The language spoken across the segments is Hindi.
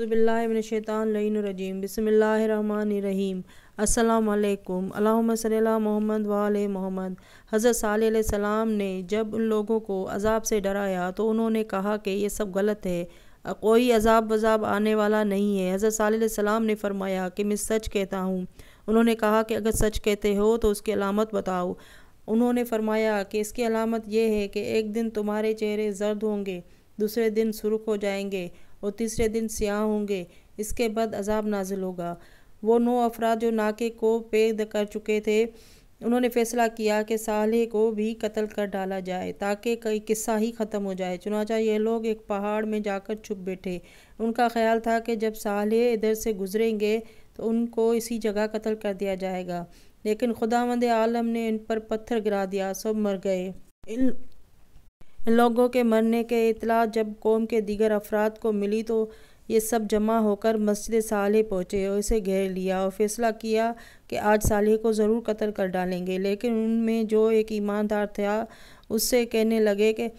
रजीम बसमीम अल्लाम अल्लाम सल मोहम्मद वाल मोहम्मद हज़रत सलाम ने जब उन लोगों को अजाब से डराया तो उन्होंने कहा कि ये सब गलत है कोई अजाब वजाब आने वाला नहीं है हज़रत सलाम ने फरमाया कि मैं सच कहता हूँ उन्होंने कहा कि अगर सच कहते हो तो उसकी अलामत बताओ उन्होंने फरमाया कि इसकी अलामत यह है कि एक दिन तुम्हारे चेहरे जर्द होंगे दूसरे दिन सुरख हो जाएंगे और तीसरे दिन सियाह होंगे इसके बाद अजाब नाजिल होगा वो नौ अफराद जो नाके को पेद कर चुके थे उन्होंने फैसला किया कि साले को भी कत्ल कर डाला जाए ताकि कई किस्सा ही ख़त्म हो जाए चुनाचा ये लोग एक पहाड़ में जाकर छुप बैठे उनका ख्याल था कि जब साले इधर से गुजरेंगे तो उनको इसी जगह कत्ल कर दिया जाएगा लेकिन खुदा आलम ने इन पर पत्थर गिरा दिया सब मर गए इन लोगों के मरने के इतला जब कौम के दीगर अफराद को मिली तो ये सब जमा होकर मस्जिद साले पहुँचे और इसे घेर लिया और फैसला किया कि आज साले को ज़रूर कतल कर डालेंगे लेकिन उनमें जो एक ईमानदार था उससे कहने लगे कि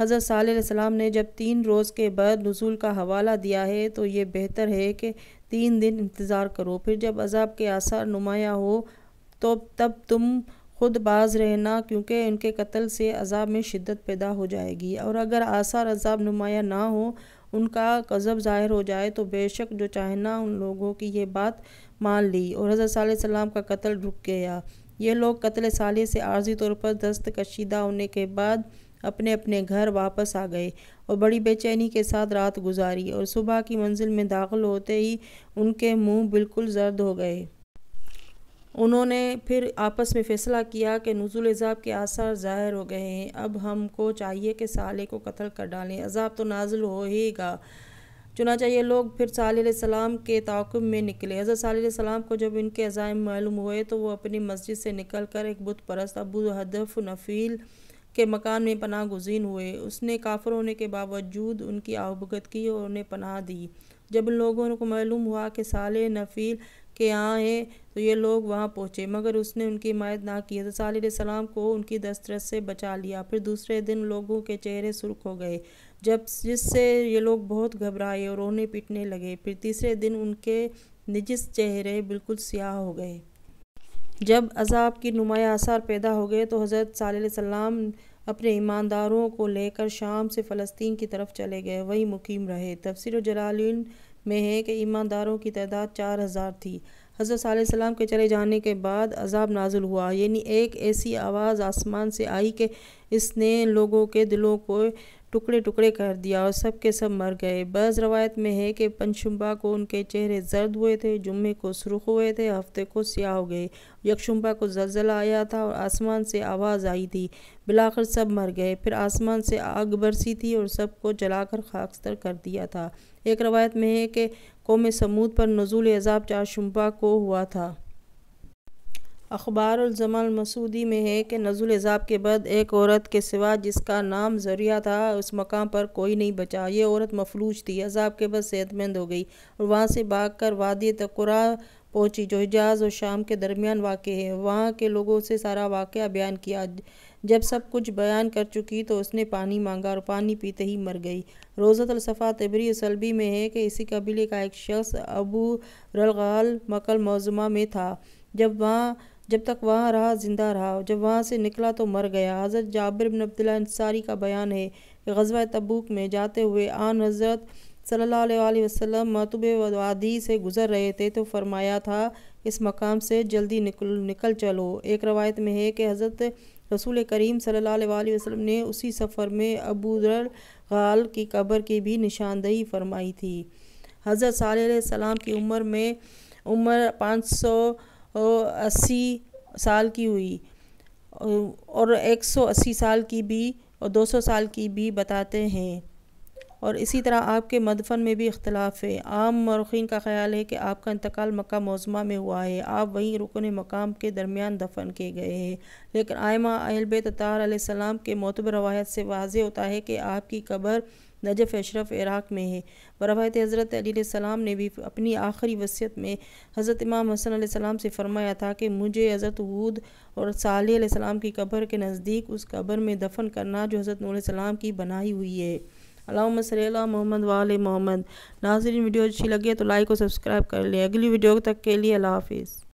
हज़रत सलाम ने जब तीन रोज़ के बाद नजूल का हवाला दिया है तो ये बेहतर है कि तीन दिन इंतज़ार करो फिर जब अजाब के आसार नुमाया हो तो तब तुम खुद बाज रहना क्योंकि उनके कत्ल से अजाब में शिद्दत पैदा हो जाएगी और अगर आसार अजाब नुमाया ना हो उनका कजब ज़ाहिर हो जाए तो बेशक जो चाहना उन लोगों की ये बात मान ली और हज़रत सलाम का कत्ल रुक गया ये लोग कत्ल साले से आर्जी तौर पर दस्त कशीदा होने के बाद अपने अपने घर वापस आ गए और बड़ी बेचैनी के साथ रात गुजारी और सुबह की मंजिल में दाखिल होते ही उनके मुंह बिल्कुल जर्द हो गए उन्होंने फिर आपस में फ़ैसला किया कि नज़ुल अज़ाब के आसार ज़ाहिर हो गए हैं अब हमको चाहिए कि साले को कत्ल कर डालें अज़ाब तो नाजिल हो हीगा चुनाचा ये लोग फिर सलाम के ताकुब में निकले हज़रत सलाम को जब इनके अज़ाइम मालूम हुए तो वो अपनी मस्जिद से निकल कर एक बुत परस्त अबू हदफ नफ़ील के मकान में पनाह गुजीन हुए उसने काफर होने के बावजूद उनकी आवभगत की और उन्हें पनाह दी जब लोगों को मालूम हुआ कि साले नफ़ील के यहाँ है तो ये लोग वहाँ पहुँचे मगर उसने उनकी हिमायत ना की साल सलाम को उनकी दस्तरस से बचा लिया फिर दूसरे दिन लोगों के चेहरे सुर्ख हो गए जब जिससे ये लोग बहुत घबराए और रोने पीटने लगे फिर तीसरे दिन उनके निजिस चेहरे बिल्कुल स्याह हो गए जब अजाब की नुमाया आसार पैदा हो गए तो हज़रत सलाम अपने ईमानदारों को लेकर शाम से फ़लस्तीन की तरफ चले गए वहीं मुकीम रहे तफसर जलालीन में है कि ईमानदारों की तादाद चार हज़ार थी हज़रत सलाम के चले जाने के बाद अजाब नाजुल हुआ यानी एक ऐसी आवाज़ आसमान से आई कि इसने लोगों के दिलों को टुकड़े टुकड़े कर दिया और सब के सब मर गए बस रवायत में है कि पंचशुम्बा को उनके चेहरे जर्द हुए थे जुम्मे को सुरख हुए थे हफ्ते को स्याह हो गए यकशुम्बा को जलजला आया था और आसमान से आवाज़ आई थी बिलाकर सब मर गए फिर आसमान से आग बरसी थी और सबको जलाकर खाकस्तर कर दिया था एक रवायत में है कि कौम समूद पर नजूल एज़ाब चार शुम्बा को हुआ था मसूदी में है कि नज़ुल एज़ाब के बाद एक औरत के सिवा जिसका नाम ज़रिया था उस मकाम पर कोई नहीं बचा ये औरत मफलूज थी अजाब के बाद सेहतमंद हो गई और वहाँ से भाग कर वादी तकुरा पहुँची जो हिजाज और शाम के दरमियान वाक़ है वहाँ के लोगों से सारा वाक़ बयान किया जब सब कुछ बयान कर चुकी तो उसने पानी मांगा और पानी पीते ही मर गई रोज़तलसफ़ा तबरी सलबी में है कि इसी कबीले का एक शख्स अबू रलगाल मकल मौजमा में था जब वहाँ जब तक वहाँ रहा ज़िंदा रहा जब वहाँ से निकला तो मर गया हज़रत जाबिर बिन अब्दुल्ला अंसारी का बयान है कि गजवा तबूक में जाते हुए आन हज़रत सल्ला वसलम मतुब वादी से गुज़र रहे थे तो फरमाया था इस मकाम से जल्दी निकल निकल चलो एक रवायत में है कि हज़रत रसूल करीम सल्ला वसलम ने उसी सफ़र में अबू दर गाल की कब्र की भी निशानदही फरमाई थी हज़रत सलाम की उम्र में उम्र पाँच सौ अस्सी साल की हुई और 180 साल की भी और 200 साल की भी बताते हैं और इसी तरह आपके मदफन में भी इख्तलाफ है आम मरखीन का ख्याल है कि आपका इंतकाल मक्का मौजमा में हुआ है आप वहीं रुकन मकाम के दरमियान दफन किए गए हैं लेकिन आयमा अहलबे तार सलाम के मोतब रवायत से वाज होता है कि आपकी कबर नजफ़ अशरफ इराक़ में है बरवायत हज़रत अलीसम ने भी अपनी आखिरी वसीयत में हज़रत इमाम हसन सलाम से फरमाया था कि मुझे हज़रत वूद और सलाम की कबर के नज़दीक उस कबर में दफन करना जो हज़रत नूसम की बनाई हुई है अलाम सल्ला मोहम्मद वाल मोहम्मद नाजरीन वीडियो अच्छी लगे तो लाइक और सब्सक्राइब कर लें अगली वीडियो तक के लिए अल्लाह हाफिज़